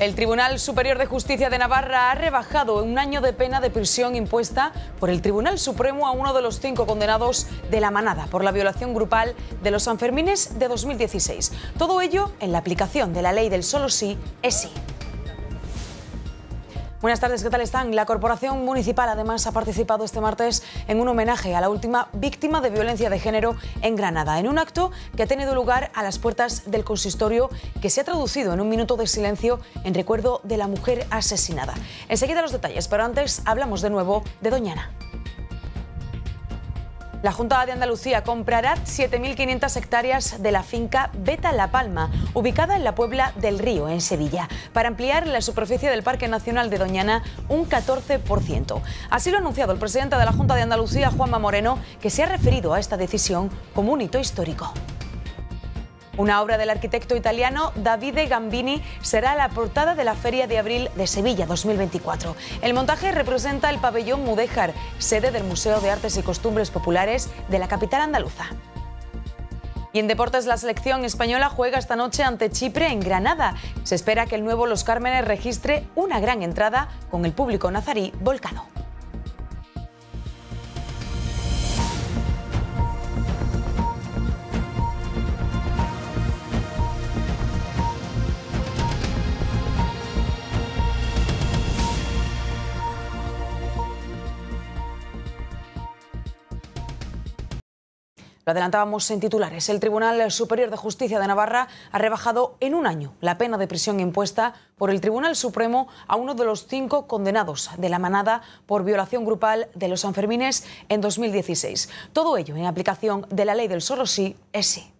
El Tribunal Superior de Justicia de Navarra ha rebajado un año de pena de prisión impuesta por el Tribunal Supremo a uno de los cinco condenados de la manada por la violación grupal de los Sanfermines de 2016. Todo ello en la aplicación de la ley del solo sí es sí. Buenas tardes, ¿qué tal están? La Corporación Municipal además ha participado este martes en un homenaje a la última víctima de violencia de género en Granada, en un acto que ha tenido lugar a las puertas del consistorio que se ha traducido en un minuto de silencio en recuerdo de la mujer asesinada. Enseguida los detalles, pero antes hablamos de nuevo de Doñana. La Junta de Andalucía comprará 7.500 hectáreas de la finca Beta La Palma, ubicada en la Puebla del Río, en Sevilla, para ampliar la superficie del Parque Nacional de Doñana un 14%. Así lo ha anunciado el presidente de la Junta de Andalucía, Juanma Moreno, que se ha referido a esta decisión como un hito histórico. Una obra del arquitecto italiano Davide Gambini será la portada de la Feria de Abril de Sevilla 2024. El montaje representa el pabellón Mudéjar, sede del Museo de Artes y Costumbres Populares de la capital andaluza. Y en deportes, la selección española juega esta noche ante Chipre en Granada. Se espera que el nuevo Los Cármenes registre una gran entrada con el público nazarí volcado. Lo adelantábamos en titulares. El Tribunal Superior de Justicia de Navarra ha rebajado en un año la pena de prisión impuesta por el Tribunal Supremo a uno de los cinco condenados de la manada por violación grupal de los Sanfermines en 2016. Todo ello en aplicación de la ley del es sí.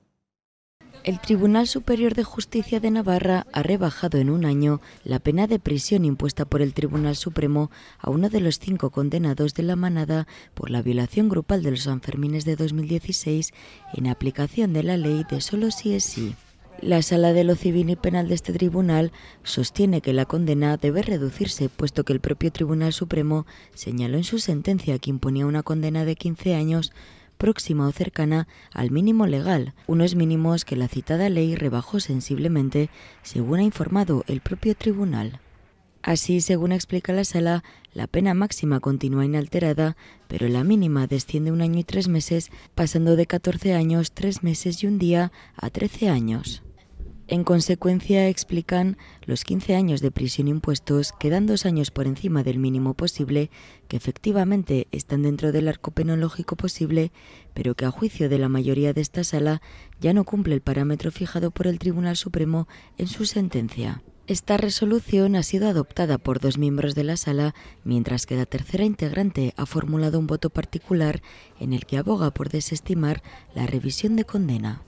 El Tribunal Superior de Justicia de Navarra ha rebajado en un año la pena de prisión impuesta por el Tribunal Supremo a uno de los cinco condenados de la manada por la violación grupal de los Sanfermines de 2016 en aplicación de la ley de solo si es sí. La sala de lo civil y penal de este tribunal sostiene que la condena debe reducirse, puesto que el propio Tribunal Supremo señaló en su sentencia que imponía una condena de 15 años próxima o cercana al mínimo legal, unos mínimos que la citada ley rebajó sensiblemente, según ha informado el propio tribunal. Así, según explica la sala, la pena máxima continúa inalterada, pero la mínima desciende un año y tres meses, pasando de 14 años, tres meses y un día a 13 años. En consecuencia, explican, los 15 años de prisión impuestos quedan dos años por encima del mínimo posible, que efectivamente están dentro del arco penológico posible, pero que a juicio de la mayoría de esta sala ya no cumple el parámetro fijado por el Tribunal Supremo en su sentencia. Esta resolución ha sido adoptada por dos miembros de la sala, mientras que la tercera integrante ha formulado un voto particular en el que aboga por desestimar la revisión de condena.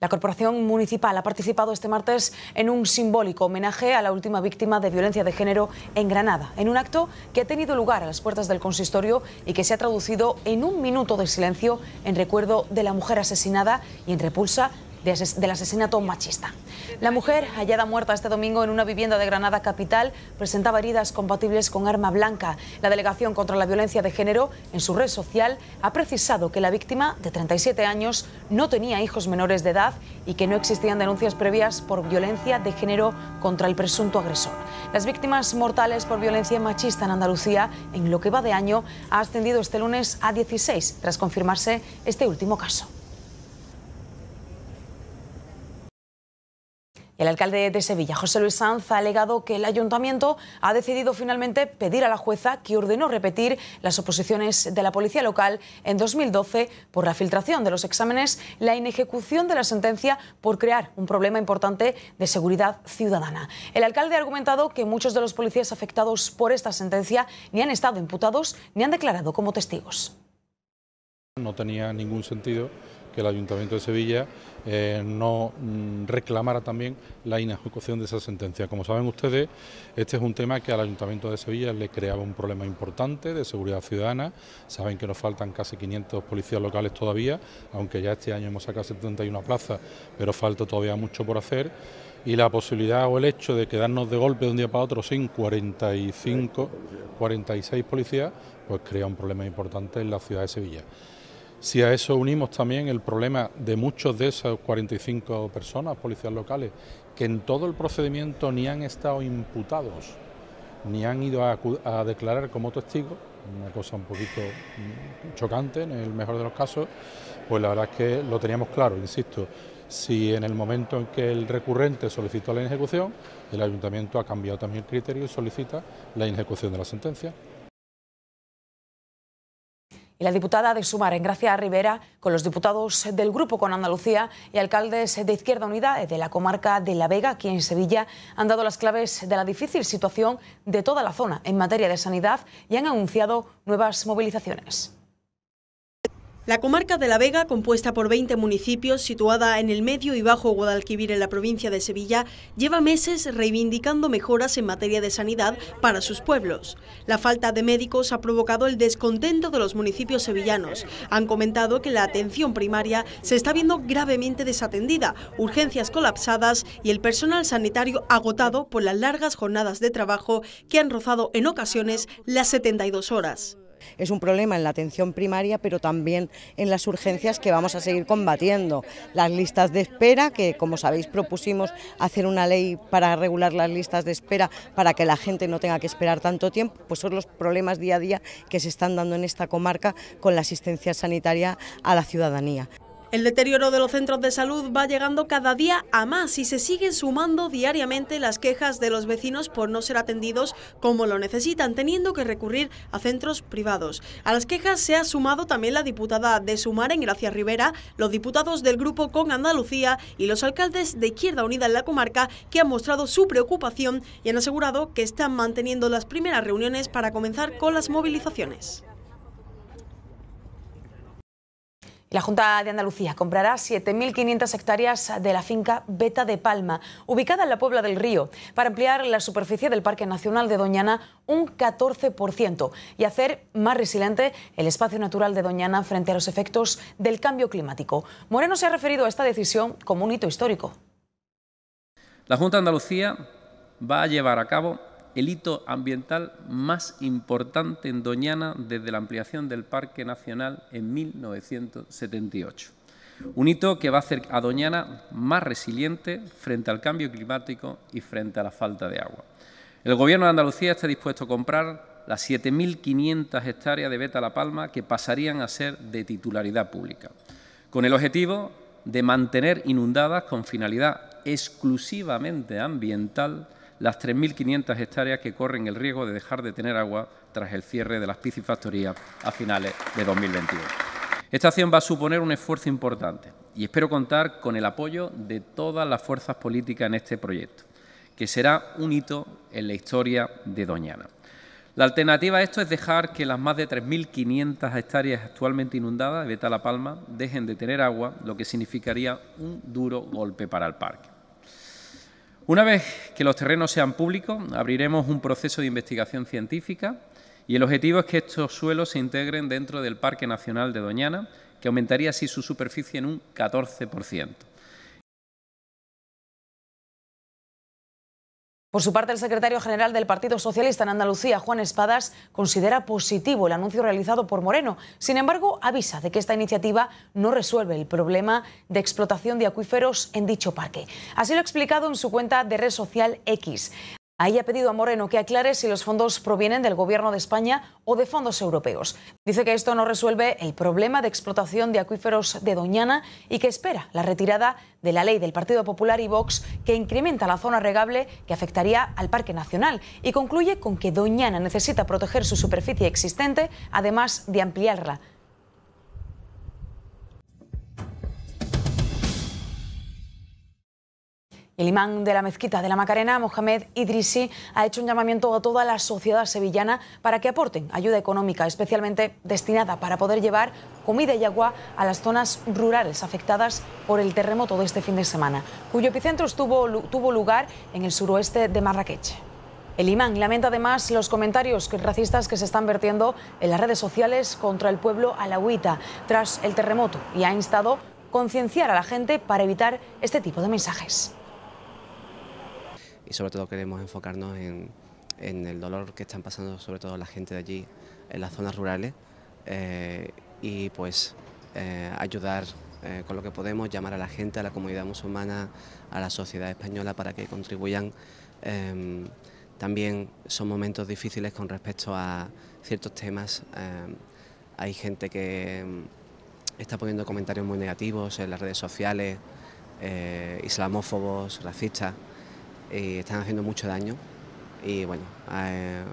La Corporación Municipal ha participado este martes en un simbólico homenaje a la última víctima de violencia de género en Granada, en un acto que ha tenido lugar a las puertas del consistorio y que se ha traducido en un minuto de silencio en recuerdo de la mujer asesinada y en repulsa del asesinato machista. La mujer, hallada muerta este domingo en una vivienda de Granada Capital, presentaba heridas compatibles con arma blanca. La Delegación contra la Violencia de Género, en su red social, ha precisado que la víctima, de 37 años, no tenía hijos menores de edad y que no existían denuncias previas por violencia de género contra el presunto agresor. Las víctimas mortales por violencia machista en Andalucía, en lo que va de año, ha ascendido este lunes a 16, tras confirmarse este último caso. El alcalde de Sevilla, José Luis Sanz, ha alegado que el ayuntamiento ha decidido finalmente pedir a la jueza que ordenó repetir las oposiciones de la policía local en 2012 por la filtración de los exámenes, la inejecución de la sentencia por crear un problema importante de seguridad ciudadana. El alcalde ha argumentado que muchos de los policías afectados por esta sentencia ni han estado imputados ni han declarado como testigos. No tenía ningún sentido que el Ayuntamiento de Sevilla eh, no mm, reclamara también la inejecución de esa sentencia. Como saben ustedes, este es un tema que al Ayuntamiento de Sevilla le creaba un problema importante de seguridad ciudadana. Saben que nos faltan casi 500 policías locales todavía, aunque ya este año hemos sacado 71 plazas, pero falta todavía mucho por hacer. Y la posibilidad o el hecho de quedarnos de golpe de un día para otro sin 45, 46 policías, pues crea un problema importante en la ciudad de Sevilla. Si a eso unimos también el problema de muchos de esas 45 personas, policías locales, que en todo el procedimiento ni han estado imputados, ni han ido a, a declarar como testigos, una cosa un poquito mm, chocante en el mejor de los casos, pues la verdad es que lo teníamos claro, insisto, si en el momento en que el recurrente solicitó la ejecución, el ayuntamiento ha cambiado también el criterio y solicita la ejecución de la sentencia y la diputada de Sumar, en Gracia Rivera, con los diputados del grupo con Andalucía y alcaldes de Izquierda Unida eh, de la comarca de La Vega, aquí en Sevilla, han dado las claves de la difícil situación de toda la zona en materia de sanidad y han anunciado nuevas movilizaciones. La comarca de La Vega, compuesta por 20 municipios, situada en el medio y bajo Guadalquivir en la provincia de Sevilla, lleva meses reivindicando mejoras en materia de sanidad para sus pueblos. La falta de médicos ha provocado el descontento de los municipios sevillanos. Han comentado que la atención primaria se está viendo gravemente desatendida, urgencias colapsadas y el personal sanitario agotado por las largas jornadas de trabajo que han rozado en ocasiones las 72 horas. Es un problema en la atención primaria, pero también en las urgencias que vamos a seguir combatiendo. Las listas de espera, que como sabéis propusimos hacer una ley para regular las listas de espera para que la gente no tenga que esperar tanto tiempo, pues son los problemas día a día que se están dando en esta comarca con la asistencia sanitaria a la ciudadanía. El deterioro de los centros de salud va llegando cada día a más y se siguen sumando diariamente las quejas de los vecinos por no ser atendidos como lo necesitan, teniendo que recurrir a centros privados. A las quejas se ha sumado también la diputada de Sumar en Gracia Rivera, los diputados del grupo Con Andalucía y los alcaldes de Izquierda Unida en la comarca que han mostrado su preocupación y han asegurado que están manteniendo las primeras reuniones para comenzar con las movilizaciones. La Junta de Andalucía comprará 7.500 hectáreas de la finca Beta de Palma, ubicada en la Puebla del Río, para ampliar la superficie del Parque Nacional de Doñana un 14% y hacer más resiliente el espacio natural de Doñana frente a los efectos del cambio climático. Moreno se ha referido a esta decisión como un hito histórico. La Junta de Andalucía va a llevar a cabo el hito ambiental más importante en Doñana desde la ampliación del Parque Nacional en 1978. Un hito que va a hacer a Doñana más resiliente frente al cambio climático y frente a la falta de agua. El Gobierno de Andalucía está dispuesto a comprar las 7.500 hectáreas de Beta La Palma que pasarían a ser de titularidad pública, con el objetivo de mantener inundadas con finalidad exclusivamente ambiental las 3.500 hectáreas que corren el riesgo de dejar de tener agua tras el cierre de las piscifactorías a finales de 2021. Esta acción va a suponer un esfuerzo importante y espero contar con el apoyo de todas las fuerzas políticas en este proyecto, que será un hito en la historia de Doñana. La alternativa a esto es dejar que las más de 3.500 hectáreas actualmente inundadas de Tala Palma dejen de tener agua, lo que significaría un duro golpe para el parque. Una vez que los terrenos sean públicos, abriremos un proceso de investigación científica y el objetivo es que estos suelos se integren dentro del Parque Nacional de Doñana, que aumentaría así su superficie en un 14%. Por su parte, el secretario general del Partido Socialista en Andalucía, Juan Espadas, considera positivo el anuncio realizado por Moreno. Sin embargo, avisa de que esta iniciativa no resuelve el problema de explotación de acuíferos en dicho parque. Así lo ha explicado en su cuenta de red social X. Ahí ha pedido a Moreno que aclare si los fondos provienen del Gobierno de España o de fondos europeos. Dice que esto no resuelve el problema de explotación de acuíferos de Doñana y que espera la retirada de la ley del Partido Popular y Vox que incrementa la zona regable que afectaría al Parque Nacional y concluye con que Doñana necesita proteger su superficie existente, además de ampliarla El imán de la mezquita de la Macarena, Mohamed Idrisi, ha hecho un llamamiento a toda la sociedad sevillana para que aporten ayuda económica, especialmente destinada para poder llevar comida y agua a las zonas rurales afectadas por el terremoto de este fin de semana, cuyo epicentro tuvo lugar en el suroeste de Marrakech. El imán lamenta además los comentarios racistas que se están vertiendo en las redes sociales contra el pueblo alawita tras el terremoto y ha instado concienciar a la gente para evitar este tipo de mensajes y sobre todo queremos enfocarnos en, el dolor que están pasando sobre todo la gente de allí, en las zonas rurales, eh, y pues eh, ayudar eh, con lo que podemos, llamar a la gente, a la comunidad musulmana, a la sociedad española para que contribuyan. Em, también son momentos difíciles con respecto a ciertos temas. Em, hay gente que em, está poniendo comentarios muy negativos en las redes sociales, islamófobos, racistas. Eh, están haciendo mucho daño y bueno, eh,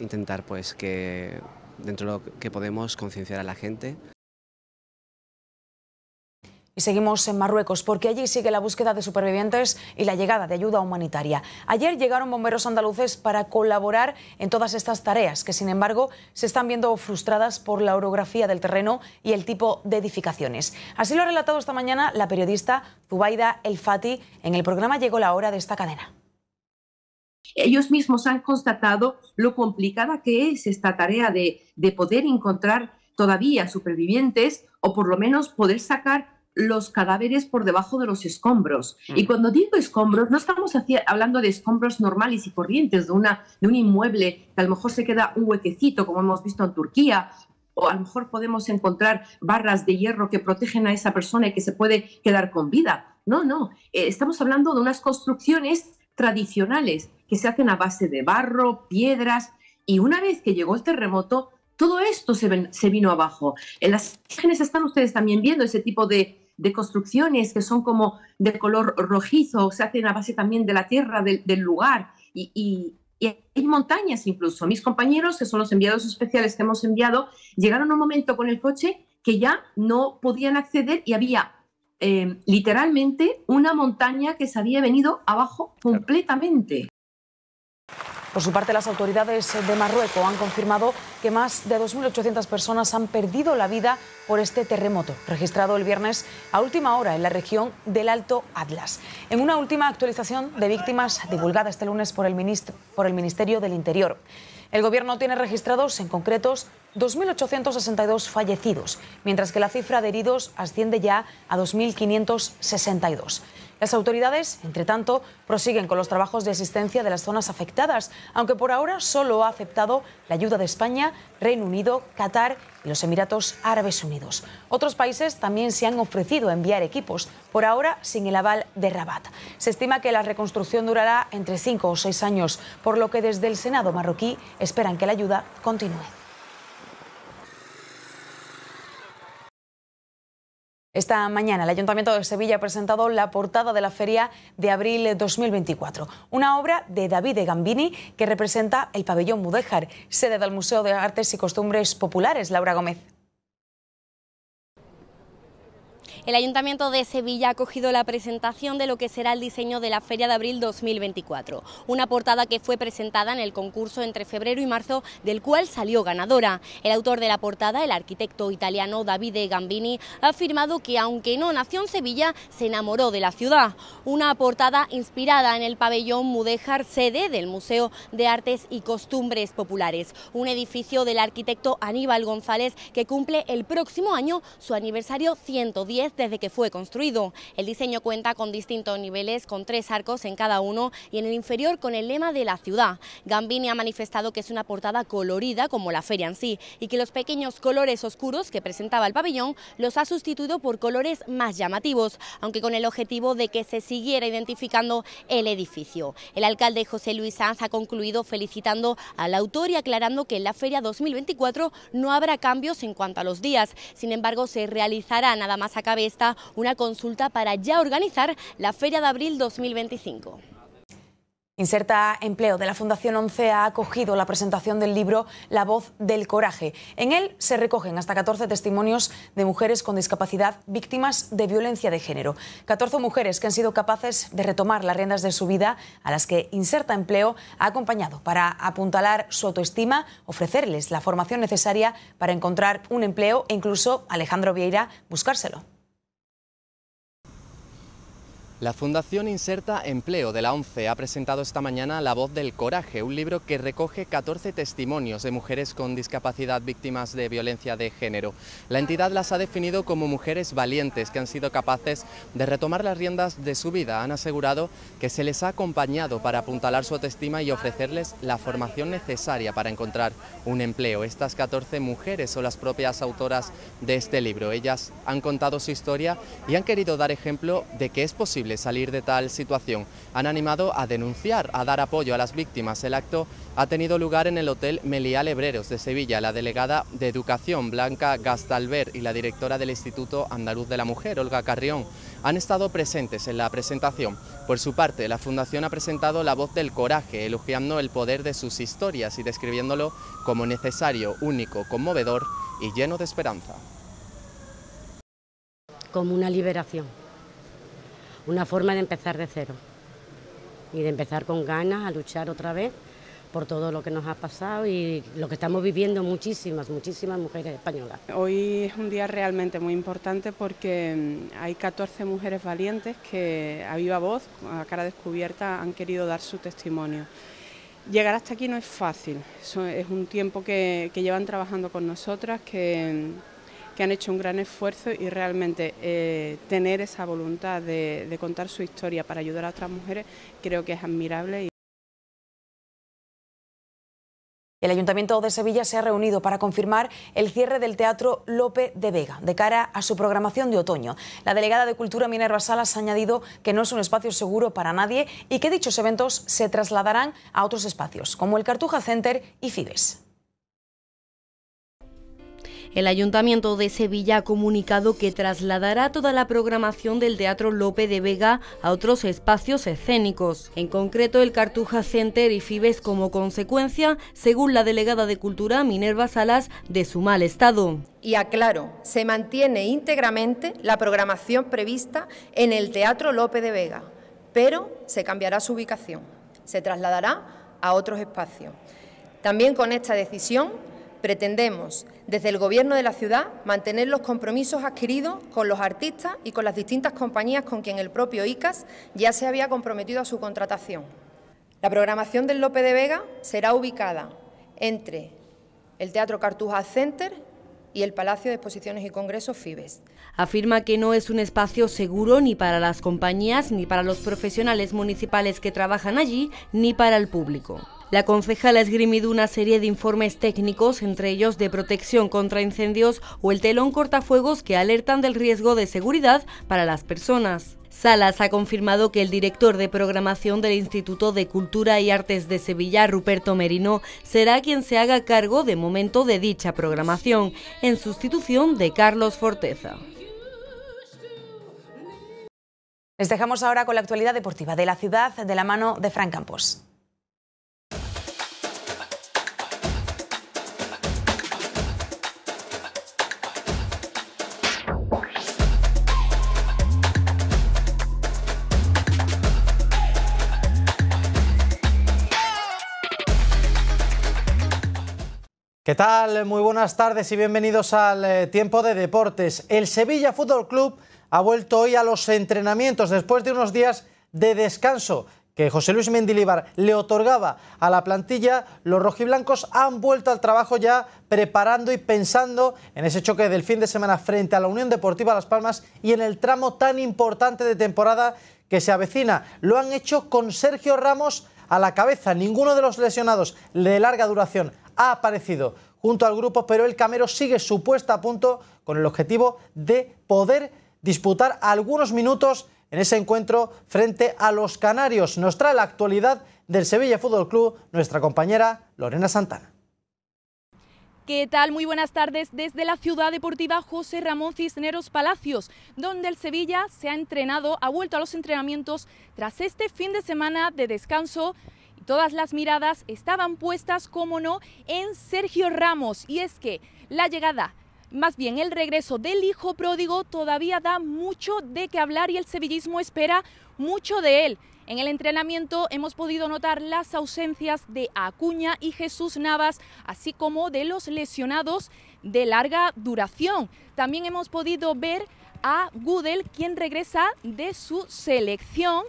intentar pues que dentro de lo que podemos concienciar a la gente. Y seguimos en Marruecos, porque allí sigue la búsqueda de supervivientes y la llegada de ayuda humanitaria. Ayer llegaron bomberos andaluces para colaborar en todas estas tareas, que sin embargo se están viendo frustradas por la orografía del terreno y el tipo de edificaciones. Así lo ha relatado esta mañana la periodista Zubaida El Fati en el programa Llegó la hora de esta cadena. Ellos mismos han constatado lo complicada que es esta tarea de, de poder encontrar todavía supervivientes o por lo menos poder sacar los cadáveres por debajo de los escombros. Y mm. cuando digo escombros, no estamos hablando de escombros normales y corrientes, de, una, de un inmueble que a lo mejor se queda un huequecito, como hemos visto en Turquía, o a lo mejor podemos encontrar barras de hierro que protegen a esa persona y que se puede quedar con vida. No, no, eh, estamos hablando de unas construcciones tradicionales que se hacen a base de barro, piedras, y una vez que llegó el terremoto, todo esto se, se vino abajo. En las imágenes están ustedes también viendo ese tipo de, de construcciones que son como de color rojizo, se hacen a base también de la tierra, del, lugar, y, hay montañas incluso. Mis compañeros, que son los enviados especiales que hemos enviado, llegaron a un momento con el coche que ya no podían acceder y había eh, literalmente una montaña que se había venido abajo completamente. Por su parte, las autoridades de Marruecos han confirmado que más de 2.800 personas han perdido la vida por este terremoto, registrado el viernes a última hora en la región del Alto Atlas. En una última actualización de víctimas divulgada este lunes por el, Ministerio del Interior, el Gobierno tiene registrados en concretos 2.862 fallecidos, mientras que la cifra de heridos asciende ya a 2.562. Las autoridades, entre tanto, prosiguen con los trabajos de asistencia de las zonas afectadas, aunque por ahora solo ha aceptado la ayuda de España, Reino Unido, Qatar y los Emiratos Árabes Unidos. Otros países también se han ofrecido a enviar equipos, por ahora sin el aval de Rabat. Se estima que la reconstrucción durará entre cinco o seis años, por lo que desde el Senado marroquí esperan que la ayuda continúe. Esta mañana el Ayuntamiento de Sevilla ha presentado la portada de la Feria de Abril 2024, una obra de David Gambini que representa el pabellón Mudéjar, sede del Museo de Artes y Costumbres Populares. Laura Gómez. El Ayuntamiento de Sevilla ha cogido la presentación de lo que será el diseño de la Feria de Abril 2024, una portada que fue presentada en el concurso entre febrero y marzo, del cual salió ganadora. El autor de la portada, el arquitecto italiano Davide Gambini, ha afirmado que aunque no nació en Sevilla, se enamoró de la ciudad. Una portada inspirada en el pabellón Mudéjar, sede del Museo de Artes y Costumbres Populares, un edificio del arquitecto Aníbal González que cumple el próximo año su aniversario 110 desde que fue construido. El diseño cuenta con distintos niveles, con tres arcos en cada uno y en el inferior con el lema de la ciudad. Gambini ha manifestado que es una portada colorida como la feria en sí y que los pequeños colores oscuros que presentaba el pabellón los ha sustituido por colores más llamativos, aunque con el objetivo de que se siguiera identificando el edificio. El alcalde José Luis Sanz ha concluido felicitando al autor y aclarando que en la feria 2024 no habrá cambios en cuanto a los días. Sin embargo, se realizará nada más cabeza esta una consulta para ya organizar la Feria de Abril 2025. Inserta Empleo de la Fundación 11 ha acogido la presentación del libro La voz del coraje. En él se recogen hasta 14 testimonios de mujeres con discapacidad víctimas de violencia de género. 14 mujeres que han sido capaces de retomar las riendas de su vida, a las que Inserta Empleo ha acompañado para apuntalar su autoestima, ofrecerles la formación necesaria para encontrar un empleo e incluso Alejandro Vieira buscárselo. La Fundación Inserta Empleo de la ONCE ha presentado esta mañana La voz del coraje, un libro que recoge 14 testimonios de mujeres con discapacidad víctimas de violencia de género. La entidad las ha definido como mujeres valientes que han sido capaces de retomar las riendas de su vida. Han asegurado que se les ha acompañado para apuntalar su autoestima y ofrecerles la formación necesaria para encontrar un empleo. Estas 14 mujeres son las propias autoras de este libro. Ellas han contado su historia y han querido dar ejemplo de que es posible salir de tal situación. Han animado a denunciar, a dar apoyo a las víctimas. El acto ha tenido lugar en el Hotel Melial Hebreros de Sevilla. La delegada de Educación, Blanca Gastalver, y la directora del Instituto Andaluz de la Mujer, Olga Carrión, han estado presentes en la presentación. Por su parte, la Fundación ha presentado La Voz del Coraje, elogiando el poder de sus historias y describiéndolo como necesario, único, conmovedor y lleno de esperanza. Como una liberación una forma de empezar de cero y de empezar con ganas a luchar otra vez por todo lo que nos ha pasado y lo que estamos viviendo muchísimas, muchísimas mujeres españolas. Hoy es un día realmente muy importante porque mm, hay 14 mujeres valientes que a viva voz, a cara descubierta, han querido dar su testimonio. Llegar hasta aquí no es fácil, es un tiempo que, que llevan trabajando con nosotras, que, mm, que han hecho un gran esfuerzo y realmente eh, tener esa voluntad de, contar su historia para ayudar a otras mujeres creo que es admirable. El Ayuntamiento de Sevilla se ha reunido para confirmar el cierre del Teatro Lope de Vega de cara a su programación de otoño. La delegada de Cultura Minerva Salas ha añadido que no es un espacio seguro para nadie y que dichos eventos se trasladarán a otros espacios, como el Cartuja Center y Fibes. El Ayuntamiento de Sevilla ha comunicado que trasladará toda la programación del Teatro Lope de Vega a otros espacios escénicos, en concreto el Cartuja Center y Fibes como consecuencia, según la delegada de Cultura Minerva Salas, de su mal estado. Y aclaro, se mantiene íntegramente la programación prevista en el Teatro Lope de Vega, pero se cambiará su ubicación, se trasladará a otros espacios. También con esta decisión Pretendemos, desde el Gobierno de la ciudad, mantener los compromisos adquiridos con los artistas y con las distintas compañías con quien el propio ICAS ya se había comprometido a su contratación. La programación del Lope de Vega será ubicada entre el Teatro Cartuja Center y el Palacio de Exposiciones y Congresos FIBES. Afirma que no es un espacio seguro ni para las compañías, ni para los profesionales municipales que trabajan allí, ni para el público. La concejala ha esgrimido una serie de informes técnicos, entre ellos de protección contra incendios o el telón cortafuegos que alertan del riesgo de seguridad para las personas. Salas ha confirmado que el director de programación del Instituto de Cultura y Artes de Sevilla, Ruperto Merino, será quien se haga cargo de momento de dicha programación, en sustitución de Carlos Forteza. Les dejamos ahora con la actualidad deportiva de la ciudad de la mano de Fran Campos. ¿Qué tal? Muy buenas tardes y bienvenidos al eh, tiempo de deportes. El Sevilla Fútbol Club ha vuelto hoy a los entrenamientos después de unos días de descanso que José Luis Mendilibar le otorgaba a la plantilla, los rojiblancos han vuelto al trabajo ya preparando y pensando en ese choque del fin de semana frente a la Unión Deportiva Las Palmas y en el tramo tan importante de temporada que se avecina. Lo han hecho con Sergio Ramos a la cabeza, ninguno de los lesionados de larga duración ha aparecido junto al grupo, pero el Camero sigue su puesta a punto con el objetivo de poder disputar algunos minutos en ese encuentro frente a los Canarios. Nos trae la actualidad del Sevilla Fútbol Club nuestra compañera Lorena Santana. ¿Qué tal? Muy buenas tardes desde la ciudad deportiva José Ramón Cisneros Palacios, donde el Sevilla se ha entrenado, ha vuelto a los entrenamientos tras este fin de semana de descanso Todas las miradas estaban puestas, como no, en Sergio Ramos. Y es que la llegada, más bien el regreso del hijo pródigo todavía da mucho de qué hablar y el sevillismo espera mucho de él. En el entrenamiento hemos podido notar las ausencias de Acuña y Jesús Navas, así como de los lesionados de larga duración. También hemos podido ver a Gudel, quien regresa de su selección.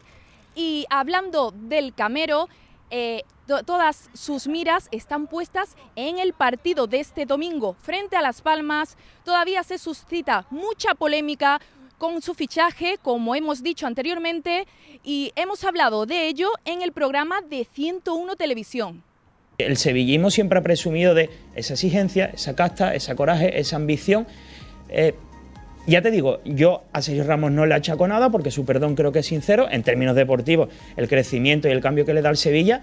Y hablando del Camero, eh, todas sus miras están puestas en el partido de este domingo frente a Las Palmas. Todavía se suscita mucha polémica con su fichaje, como hemos dicho anteriormente, y hemos hablado de ello en el programa de 101 Televisión. El sevillismo siempre ha presumido de esa exigencia, esa casta, ese coraje, esa ambición. Eh, ya te digo, yo a Sergio Ramos no le achaco nada porque su perdón creo que es sincero en términos deportivos, el crecimiento y el cambio que le da el Sevilla.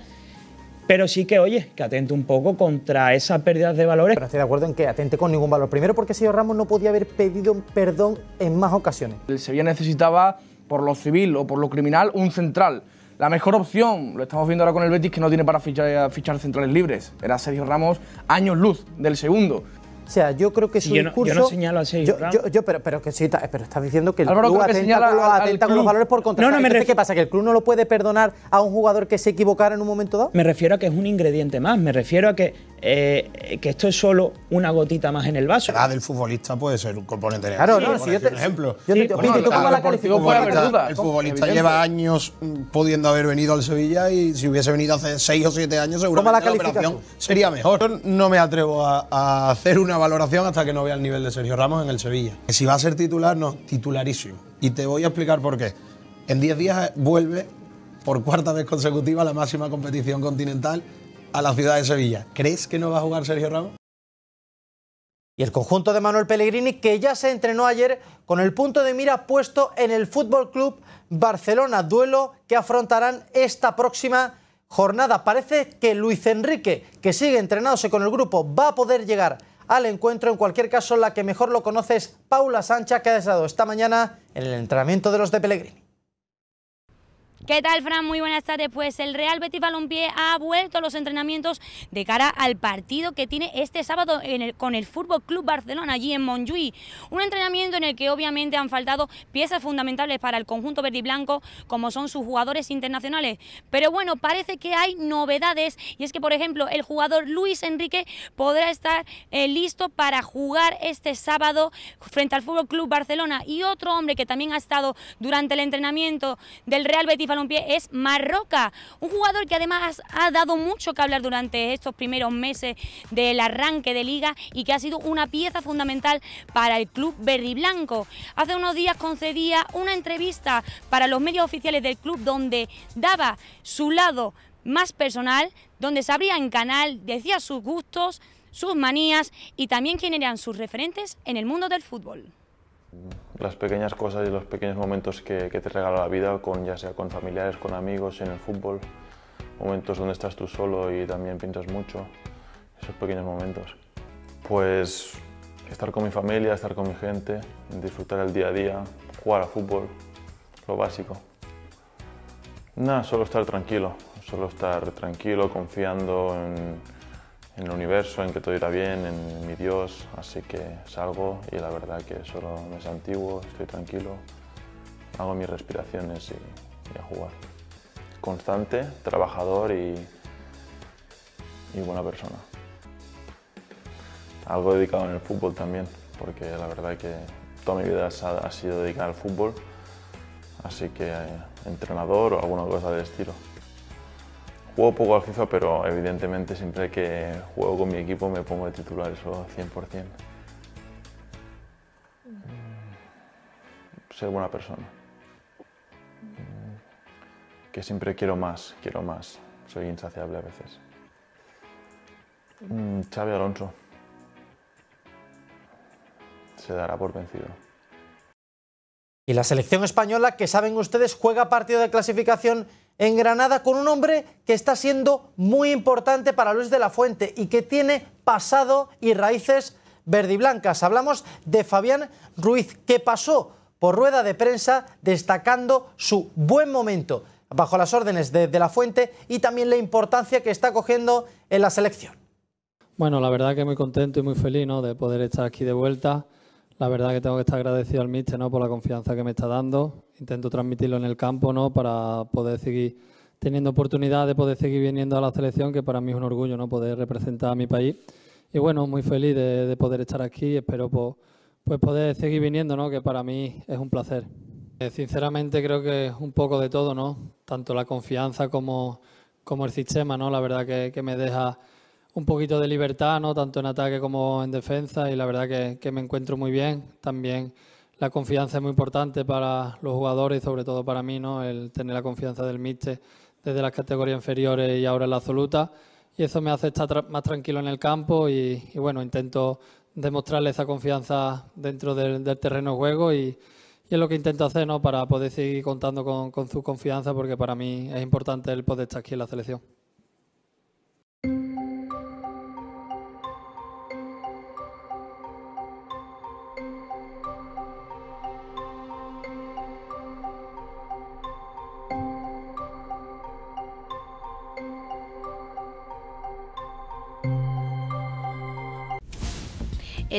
Pero sí que, oye, que atente un poco contra esa pérdida de valores. Pero estoy de acuerdo en que atente con ningún valor. Primero porque Sergio Ramos no podía haber pedido perdón en más ocasiones. El Sevilla necesitaba, por lo civil o por lo criminal, un central. La mejor opción, lo estamos viendo ahora con el Betis, que no tiene para fichar, fichar centrales libres. Era Sergio Ramos años luz del segundo. O sea, yo creo que su yo curso. Yo no señalo así, yo, pero, pero que sí, pero estás diciendo que el club atenta, con, los valores por contra No, no, me ¿Qué pasa? ¿Que el club no lo puede perdonar a un jugador que se equivocara en un momento dado? Me refiero a que es un ingrediente más. Me refiero a que eh, que esto es solo una gotita más en el vaso. La ah, edad del futbolista puede ser un componente negativo. Claro, no, si ejemplo. El futbolista lleva años mm, pudiendo haber venido al Sevilla y si hubiese venido hace 6 o 7 años, seguramente la, sería mejor. no me atrevo a, hacer una valoración hasta que no vea el nivel de Sergio Ramos en el Sevilla. Que si va a ser titular, no, titularísimo. Y te voy a explicar por qué. En 10 días vuelve por cuarta vez consecutiva a la máxima competición continental a la ciudad de Sevilla. ¿Crees que no va a jugar Sergio Ramos? Y el conjunto de Manuel Pellegrini, que ya se entrenó ayer con el punto de mira puesto en el Fútbol Club Barcelona, duelo que afrontarán esta próxima jornada. Parece que Luis Enrique, que sigue entrenándose con el grupo, va a poder llegar al encuentro. En cualquier caso, la que mejor lo conoce es Paula Sancha, que ha estado esta mañana en el entrenamiento de los de Pellegrini. ¿Qué tal, Fran? Muy buenas tardes. Pues el Real Betis Balompié ha vuelto a los entrenamientos de cara al partido que tiene este sábado con el Fútbol Club Barcelona, allí en Montjuïc. Un entrenamiento en el que obviamente han faltado piezas fundamentales para el conjunto verde y blanco, como son sus jugadores internacionales. Pero bueno, parece que hay novedades y es que, por ejemplo, el jugador Luis Enrique podrá estar eh, listo para jugar este sábado frente al Fútbol Club Barcelona. Y otro hombre que también ha estado durante el entrenamiento del Real Betis pie es Marroca, un jugador que además ha dado mucho que hablar durante estos primeros meses del arranque de liga y que ha sido una pieza fundamental para el club verde blanco. Hace unos días concedía una entrevista para los medios oficiales del club donde daba su lado más personal, donde se abría en canal, decía sus gustos, sus manías y también quién eran sus referentes en el mundo del fútbol las pequeñas cosas y los pequeños momentos que, te regala la vida, con, ya sea con familiares, con amigos, en el fútbol, momentos donde estás tú solo y también piensas mucho, esos pequeños momentos. Pues estar con mi familia, estar con mi gente, disfrutar el día a día, jugar a fútbol, lo básico. Nada, solo estar tranquilo, solo estar tranquilo, confiando en en el universo, en que todo irá bien, en mi Dios, así que salgo y la verdad que solo me santiguo, estoy tranquilo, hago mis respiraciones y, a jugar. Constante, trabajador y, y buena persona. Algo dedicado en el fútbol también, porque la verdad que toda mi vida ha sido dedicada al fútbol, así que eh, entrenador o alguna cosa del estilo. Juego poco al FIFA, pero evidentemente siempre que juego con mi equipo me pongo de titular, eso 100%. Mm, ser buena persona. Mm, que siempre quiero más, quiero más. Soy insaciable a veces. Mm, Xavi Alonso. Se dará por vencido. Y la selección española, que saben ustedes, juega partido de clasificación en Granada con un hombre que está siendo muy importante para Luis de la Fuente y que tiene pasado y raíces verdiblancas. Hablamos de Fabián Ruiz, que pasó por rueda de prensa destacando su buen momento bajo las órdenes de, de la Fuente y también la importancia que está cogiendo en la selección. Bueno, la verdad que muy contento y muy feliz de poder estar aquí de vuelta. La verdad que tengo que estar agradecido al míster ¿no? por la confianza que me está dando. Intento transmitirlo en el campo ¿no? para poder seguir teniendo oportunidad de poder seguir viniendo a la selección, que para mí es un orgullo ¿no? poder representar a mi país. Y bueno, muy feliz de, poder estar aquí espero pues poder seguir viniendo, ¿no? que para mí es un placer. Eh, sinceramente creo que es un poco de todo, ¿no? tanto la confianza como, como el sistema, ¿no? la verdad que, que me deja un poquito de libertad, ¿no? tanto en ataque como en defensa, y la verdad que, me encuentro muy bien. También la confianza es muy importante para los jugadores y sobre todo para mí, ¿no? el tener la confianza del míster desde las categorías inferiores y ahora en la absoluta. Y eso me hace estar más tranquilo en el campo y, bueno, intento demostrarle esa confianza dentro del, terreno de juego y, es lo que intento hacer ¿no? para poder seguir contando con, con su confianza porque para mí es importante el poder estar aquí en la selección.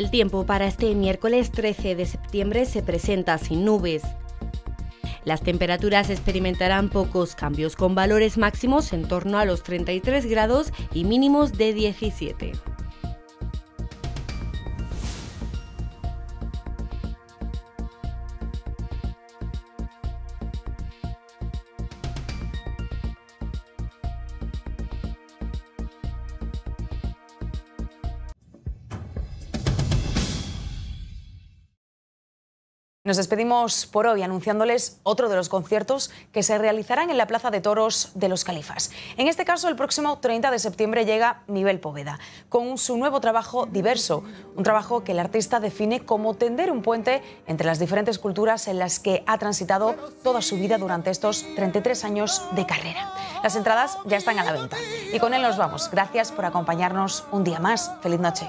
El tiempo para este miércoles 13 de septiembre se presenta sin nubes. Las temperaturas experimentarán pocos cambios con valores máximos en torno a los 33 grados y mínimos de 17. Nos despedimos por hoy anunciándoles otro de los conciertos que se realizarán en la Plaza de Toros de los Califas. En este caso, el próximo 30 de septiembre llega nivel Poveda con su nuevo trabajo diverso, un trabajo que el artista define como tender un puente entre las diferentes culturas en las que ha transitado toda su vida durante estos 33 años de carrera. Las entradas ya están a la venta. Y con él nos vamos. Gracias por acompañarnos un día más. Feliz noche.